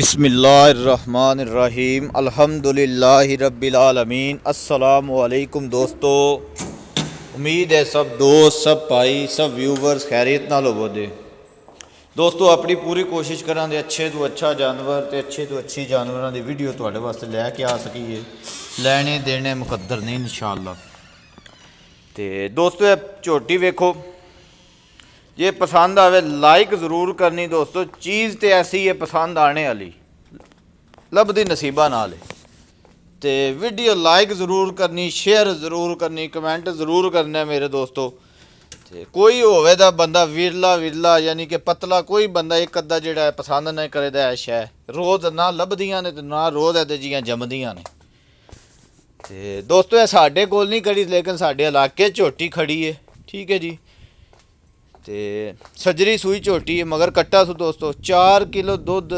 बिसमीम अल्हम्दुलिल्लाह रब्बिल आलमीन अस्सलाम वालेकुम दोस्तों ਉਮੀਦ ਹੈ ਸਭ ਦੋਸਤ ਸਭ ਭਾਈ ਸਭ ਵਿਊਵਰਸ ਖੈਰੀਅਤ ਨਾਲ ਹੋਵੋਦੇ ਦੋਸਤੋ ਆਪਣੀ ਪੂਰੀ ਕੋਸ਼ਿਸ਼ ਕਰਾਂਗੇ ਅੱਛੇ ਤੋਂ ਅੱਛਾ ਜਾਨਵਰ ਤੇ ਅੱਛੇ ਤੋਂ ਅੱਛੀ ਜਾਨਵਰਾਂ ਦੀ ਵੀਡੀਓ ਤੁਹਾਡੇ ਵਾਸਤੇ ਲੈ ਕੇ ਆ ਸਕੀਏ ਲੈਣੇ ਦੇਣੇ ਮੁਕੱਦਰ ਨੇ ਇਨਸ਼ਾਅੱਲਾ ਤੇ ਦੋਸਤੋ ਇਹ ਝੋਟੀ ਵੇਖੋ ਜੇ ਪਸੰਦ ਆਵੇ ਲਾਈਕ ਜ਼ਰੂਰ ਕਰਨੀ ਦੋਸਤੋ ਚੀਜ਼ ਤੇ ਐਸੀ ਹੈ ਪਸੰਦ ਆਣੇ ਵਾਲੀ ਲੱਭਦੀ ਨਸੀਬਾ ਨਾਲ ਤੇ ਵੀਡੀਓ ਲਾਈਕ ਜ਼ਰੂਰ ਕਰਨੀ ਸ਼ੇਅਰ ਜ਼ਰੂਰ ਕਰਨੀ ਕਮੈਂਟ ਜ਼ਰੂਰ ਕਰਨਾ ਮੇਰੇ ਦੋਸਤੋ ਤੇ ਕੋਈ ਹੋਵੇ ਦਾ ਬੰਦਾ ਵਿਰਲਾ ਵਿਰਲਾ ਯਾਨੀ ਕਿ ਪਤਲਾ ਕੋਈ ਬੰਦਾ ਇੱਕ ਅੱਧਾ ਜਿਹੜਾ ਪਸੰਦ ਨਾ ਕਰੇ ਦਾ ਐਸ਼ ਹੈ ਰੋਜ਼ ਨਾ ਲਬਦੀਆਂ ਨੇ ਤੇ ਨਾ ਰੋਜ਼ ਐ ਤੇ ਜੀਆਂ ਜੰਮਦੀਆਂ ਨੇ ਤੇ ਦੋਸਤੋ ਇਹ ਸਾਡੇ ਕੋਲ ਨਹੀਂ ਖੜੀ ਲੇਕਿਨ ਸਾਡੇ ਇਲਾਕੇ ਝੋਟੀ ਖੜੀ ਹੈ ਠੀਕ ਹੈ ਜੀ ਤੇ ਸਜਰੀ ਸੂਈ ਝੋਟੀ ਹੈ ਮਗਰ ਕੱਟਾ ਸੂ ਦੋਸਤੋ 4 ਕਿਲੋ ਦੁੱਧ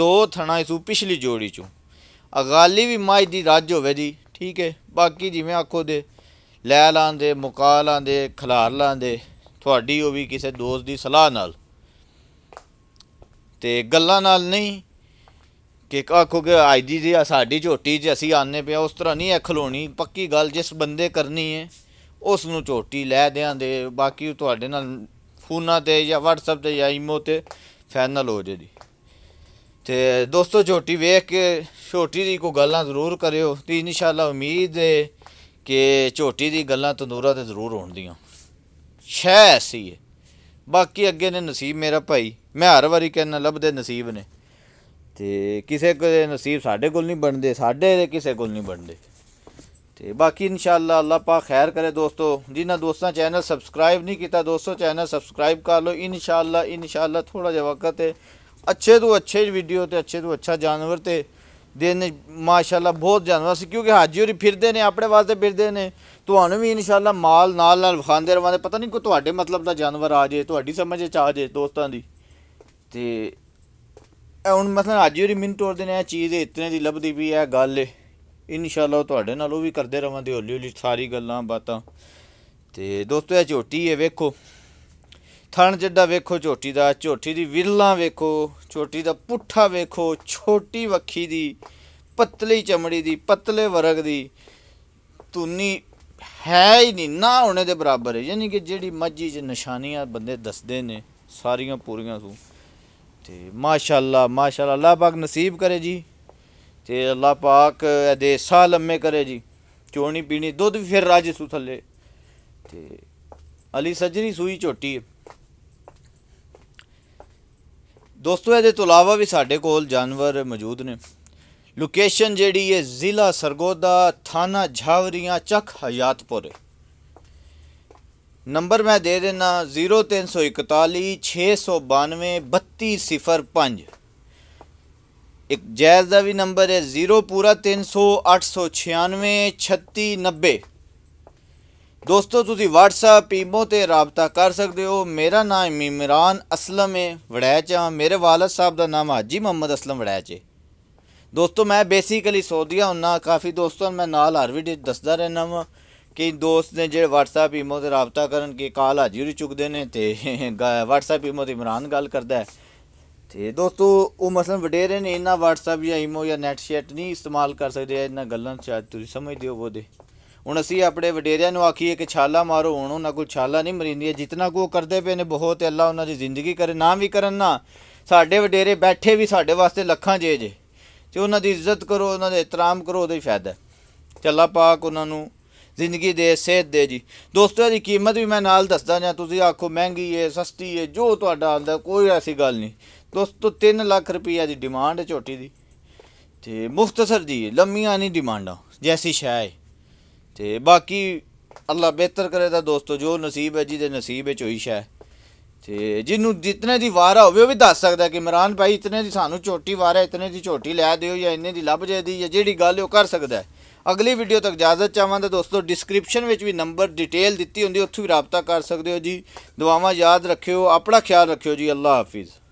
ਦੋ ਥਣਾ ਇਸੂ ਪਿਛਲੀ ਜੋੜੀ ਚੋਂ ਅਗਾਲੀ ਵੀ ਮਾਈ ਦੀ ਰਾਜ ਹੋਵੇ ਜੀ ਠੀਕ ਹੈ ਬਾਕੀ ਜਿਵੇਂ ਆਖੋ ਦੇ ਲੈ ਲਾਂਦੇ ਮੁਕਾ ਲਾਂਦੇ ਖਲਾਰ ਲਾਂਦੇ ਤੁਹਾਡੀ ਉਹ ਵੀ ਕਿਸੇ ਦੋਸਤ ਦੀ ਸਲਾਹ ਨਾਲ ਤੇ ਗੱਲਾਂ ਨਾਲ ਨਹੀਂ ਕਿ ਆਖੋਗੇ ਆਈ ਦੀ ਸਾਡੀ ਝੋਟੀ ਜੀ ਅਸੀਂ ਆਨੇ ਪਿਆ ਉਸ ਤਰ੍ਹਾਂ ਨਹੀਂ ਐ ਖਲੋਣੀ ਪੱਕੀ ਗੱਲ ਜਿਸ ਬੰਦੇ ਕਰਨੀ ਹੈ ਉਸ ਨੂੰ ਝੋਟੀ ਲੈ ਦਿਆਂ ਦੇ ਬਾਕੀ ਤੁਹਾਡੇ ਨਾਲ ਫੋਨਾਂ ਤੇ ਜਾਂ WhatsApp ਤੇ ਜਾਂ ਈਮੋ ਤੇ ਫਾਈਨਲ ਹੋ ਜੇ ਜੀ ਤੇ ਦੋਸਤੋ ਝੋਟੀ ਵੇਖ ਕੇ ਝੋਟੀ ਦੀ ਕੋ ਗੱਲਾਂ ਜ਼ਰੂਰ ਕਰਿਓ ਤੇ ਇਨਸ਼ਾਅੱਲਾ ਉਮੀਦ ਹੈ ਕਿ ਝੋਟੀ ਦੀ ਗੱਲਾਂ ਤੰਦੂਰਾ ਤੇ ਜ਼ਰੂਰ ਹੋਣਦੀਆਂ ਸ਼ੈ ਐਸੀ ਹੈ ਬਾਕੀ ਅੱਗੇ ਨੇ ਨਸੀਬ ਮੇਰਾ ਭਾਈ ਮੈਂ ਹਰ ਵਾਰੀ ਕਹਿੰਨਾ ਲੱਭਦੇ ਨਸੀਬ ਨੇ ਤੇ ਕਿਸੇ ਕੋਲ ਨਸੀਬ ਸਾਡੇ ਕੋਲ ਨਹੀਂ ਬਣਦੇ ਸਾਡੇ ਦੇ ਕਿਸੇ ਕੋਲ ਨਹੀਂ ਬਣਦੇ ਤੇ ਬਾਕੀ ਇਨਸ਼ਾਅੱਲਾ ਅੱਲਾਹ ਪਾਕ ਖੈਰ ਕਰੇ ਦੋਸਤੋ ਜਿਨ੍ਹਾਂ ਦੋਸਤਾਂ ਚੈਨਲ ਸਬਸਕ੍ਰਾਈਬ ਨਹੀਂ ਕੀਤਾ ਦੋਸਤੋ ਚੈਨਲ ਸਬਸਕ੍ਰਾਈਬ ਕਰ ਲਓ ਇਨਸ਼ਾਅੱਲਾ ਇਨਸ਼ਾਅੱਲਾ ਥੋੜਾ ਜਿਹਾ ਵਕਤ ਹੈ ਅੱਛੇ ਤੋਂ ਅੱਛੇ ਵੀਡੀਓ ਤੇ ਅੱਛੇ ਤੋਂ ਅੱਛਾ ਜਾਨਵਰ ਤੇ ਦਿਨ ਮਾਸ਼ਾਅੱਲਾ ਬਹੁਤ ਜਾਨਵਰ ਸੀ ਕਿਉਂਕਿ ਹਾਜੀ ਹੋਰੀ ਫਿਰਦੇ ਨੇ ਆਪਣੇ ਵਾਸਤੇ ਫਿਰਦੇ ਨੇ ਤੁਹਾਨੂੰ ਵੀ ਇਨਸ਼ਾਅੱਲਾ ਮਾਲ ਨਾਲ ਨਾਲ ਵਖਾਂਦੇ ਰਵਾਂਦੇ ਪਤਾ ਨਹੀਂ ਕੋ ਤੁਹਾਡੇ ਮਤਲਬ ਦਾ ਜਾਨਵਰ ਆ ਜੇ ਤੁਹਾਡੀ ਸਮਝ ਚ ਆ ਜੇ ਦੋਸਤਾਂ ਦੀ ਤੇ ਹੁਣ ਮਤਲਬ ਹਾਜੀ ਹੋਰੀ ਮਿੰਟ ਤੋੜਦੇ ਨੇ ਇਹ ਚੀਜ਼ ਇਤਨੇ ਦੀ ਲੱਭਦੀ ਵੀ ਹੈ ਗੱਲ ਹੈ ਇਨਸ਼ਾਅੱਲਾ ਤੁਹਾਡੇ ਨਾਲ ਉਹ ਵੀ ਕਰਦੇ ਰਵਾਂਗੇ ਹੌਲੀ ਹੌਲੀ ਸਾਰੀ ਗੱਲਾਂ ਬਾਤਾਂ ਤੇ ਦੋਸਤੋ ਇਹ ਝੋਟੀ ਹੈ ਵੇਖੋ ਥਣ ਜਿੱਡਾ ਵੇਖੋ ਝੋਟੀ ਦਾ ਝੋਟੀ ਦੀ ਵਿਰਲਾਂ ਵੇਖੋ ਝੋਟੀ ਦਾ ਪੁੱਠਾ ਵੇਖੋ ਛੋਟੀ ਵੱਖੀ ਦੀ ਪਤਲੀ ਚਮੜੀ ਦੀ ਪਤਲੇ ਵਰਗ ਦੀ ਤੁਨੀ ਹੈ ਹੀ ਨਹੀਂ ਨਾ ਹੋਣੇ ਦੇ ਬਰਾਬਰ ਹੈ ਯਾਨੀ ਕਿ ਜਿਹੜੀ ਮੱਝੀ 'ਚ ਨਿਸ਼ਾਨੀਆਂ ਬੰਦੇ ਦੱਸਦੇ ਨੇ ਸਾਰੀਆਂ ਪੂਰੀਆਂ ਸੂ ਤੇ ਮਾਸ਼ਾਅੱਲਾ ਮਾਸ਼ਾਅੱਲਾ ਅੱਲਾਹ ਪਾਕ ਨਸੀਬ ਕਰੇ ਜੀ ਤੇ ਅੱਲਾ ਪਾਕ ਇਹਦੇ ਸਾਹ ਲੰਮੇ ਕਰੇ ਜੀ ਚੋਣੀ ਪੀਣੀ ਦੁੱਧ ਵੀ ਫਿਰ ਰਾਜ ਸੂ ਥੱਲੇ ਤੇ ਅਲੀ ਸੱਜਰੀ ਸੂਈ ਝੋਟੀ ਦੋਸਤੋ ਇਹਦੇ ਤੋਂ ਇਲਾਵਾ ਵੀ ਸਾਡੇ ਕੋਲ ਜਾਨਵਰ ਮੌਜੂਦ ਨੇ ਲੋਕੇਸ਼ਨ ਜਿਹੜੀ ਹੈ ਜ਼ਿਲ੍ਹਾ ਸਰਗੋਦਾ ਥਾਣਾ ਝਾਵਰੀਆਂ ਚੱਕ ਹਯਾਤਪੁਰ ਨੰਬਰ ਮੈਂ ਦੇ ਦੇਣਾ 03416922305 ਇੱਕ ਜੈਜ਼ ਦਾ ਵੀ ਨੰਬਰ ਹੈ 0 ਪੂਰਾ 300 896 3690 ਦੋਸਤੋ ਤੁਸੀਂ WhatsApp ਈਮੋ ਤੇ ਰਾਬਤਾ ਕਰ ਸਕਦੇ ਹੋ ਮੇਰਾ ਨਾਮ ਇਮਰਾਨ ਅਸਲਮ ਹੈ ਵੜੈਚ ਆ ਮੇਰੇ ਵਾਲਦ ਸਾਹਿਬ ਦਾ ਨਾਮ ਹਾਜੀ ਮੁਹੰਮਦ ਅਸਲਮ ਵੜੈਚ ਹੈ ਦੋਸਤੋ ਮੈਂ ਬੇਸਿਕਲੀ ਸੌਦੀਆ ਹੁੰਨਾ ਕਾਫੀ ਦੋਸਤੋ ਮੈਂ ਨਾਲ ਹਰ ਵੀਡੀਓ ਦੱਸਦਾ ਰਹਿਣਾ ਵਾਂ ਕਿ ਦੋਸਤ ਨੇ ਜਿਹੜੇ WhatsApp ਈਮੋ ਤੇ ਰਾਬਤਾ ਕਰਨ ਕਿ ਕਾਲ ਹਾਜੀ ਚੁੱਕਦੇ ਨੇ ਤੇ WhatsApp ਈਮੋ ਤੇ ਇਮਰਾਨ ਗੱਲ ਕਰਦਾ ਹੈ ਤੇ ਦੋਸਤੋ ਉਹ ਮਸਲਨ ਵਡੇਰੇ ਨੇ ਇਹਨਾਂ WhatsApp ਜਾਂ Imo ਜਾਂ NetChat ਨਹੀਂ ਇਸਤੇਮਾਲ ਕਰ ਸਕਦੇ ਆ ਇਹਨਾਂ ਗੱਲਾਂ ਸ਼ਾਇਦ ਤੁਸੀਂ ਸਮਝਦੇ ਹੋ ਉਹਦੇ ਹੁਣ ਅਸੀਂ ਆਪਣੇ ਵਡੇਰਿਆਂ ਨੂੰ ਆਖੀਏ ਕਿ ਛਾਲਾ ਮਾਰੋ ਹੁਣ ਉਹਨਾਂ ਕੋਲ ਛਾਲਾ ਨਹੀਂ ਮਰਿੰਦੀ ਜਿੰਨਾ ਕੋ ਕਰਦੇ ਪਏ ਨੇ ਬਹੁਤ ਅੱਲਾ ਉਹਨਾਂ ਦੀ ਜ਼ਿੰਦਗੀ ਕਰੇ ਨਾ ਵੀ ਕਰਨ ਨਾ ਸਾਡੇ ਵਡੇਰੇ ਬੈਠੇ ਵੀ ਸਾਡੇ ਵਾਸਤੇ ਲੱਖਾਂ ਜੇ ਜੇ ਤੇ ਉਹਨਾਂ ਦੀ ਇੱਜ਼ਤ ਕਰੋ ਉਹਨਾਂ ਦਾ ਇਤਰਾਮ ਕਰੋ ਉਹਦਾ ਹੀ ਫਾਇਦਾ ਚੱਲਾ ਪਾਕ ਉਹਨਾਂ ਨੂੰ ਜ਼ਿੰਦਗੀ ਦੇ ਸਿਹਤ ਦੇ ਜੀ ਦੋਸਤੋ ਦੀ ਕੀਮਤ ਵੀ ਮੈਂ ਨਾਲ ਦੱਸਦਾ ਜਾਂ ਤੁਸੀਂ ਆਖੋ ਮਹਿੰਗੀ ਏ ਸਸਤੀ ਏ ਜੋ ਤੁਹਾਡਾ ਆਂਦਾ ਕੋਈ ਐਸੀ ਗੱਲ ਨਹੀਂ ਦੋਸਤੋ 3 ਲੱਖ ਰੁਪਈਆ ਦੀ ਡਿਮਾਂਡ ਹੈ ਝੋਟੀ ਦੀ ਤੇ ਮੁਖਤਸਰ ਦੀ ਲੰਮੀਆਂ ਨਹੀਂ ਡਿਮਾਂਡਾਂ ਜੈਸੀ ਸ਼ਾਇ ਤੇ ਬਾਕੀ ਅੱਲਾ ਬਿਹਤਰ ਕਰੇ ਤਾਂ ਦੋਸਤੋ ਜੋ ਨਸੀਬ ਹੈ ਜਿਹਦੇ ਨਸੀਬ ਵਿੱਚ ਹੋਈ ਸ਼ਾਇ ਤੇ ਜਿਹਨੂੰ ਜਿੰਨੇ ਦੀ ਵਾਰਾ ਹੋਵੇ ਉਹ ਵੀ ਦੱਸ ਸਕਦਾ ਕਿ ਇਮਰਾਨ ਭਾਈ ਇਤਨੇ ਦੀ ਸਾਨੂੰ ਝੋਟੀ ਵਾਰਾ ਇਤਨੇ ਦੀ ਝੋਟੀ ਲੈ ਦਿਓ ਜਾਂ ਇੰਨੇ ਦੀ ਲੱਭ ਜਾਏਦੀ ਜਾਂ ਜਿਹੜੀ ਗੱਲ ਉਹ ਕਰ ਸਕਦਾ ਹੈ ਅਗਲੀ ਵੀਡੀਓ ਤੱਕ ਇਜਾਜ਼ਤ ਚਾਹਾਂਦਾ ਦੋਸਤੋ ਡਿਸਕ੍ਰਿਪਸ਼ਨ ਵਿੱਚ ਵੀ ਨੰਬਰ ਡਿਟੇਲ ਦਿੱਤੀ ਹੁੰਦੀ ਉੱਥੋਂ ਵੀ ਰਾਬਤਾ ਕਰ ਸਕਦੇ ਹੋ ਜੀ ਦੁਆਵਾਂ ਯਾਦ ਰੱਖਿਓ ਆਪਣਾ ਖਿਆਲ ਰੱਖਿਓ ਜੀ ਅੱਲਾ ਹਾਫਿਜ਼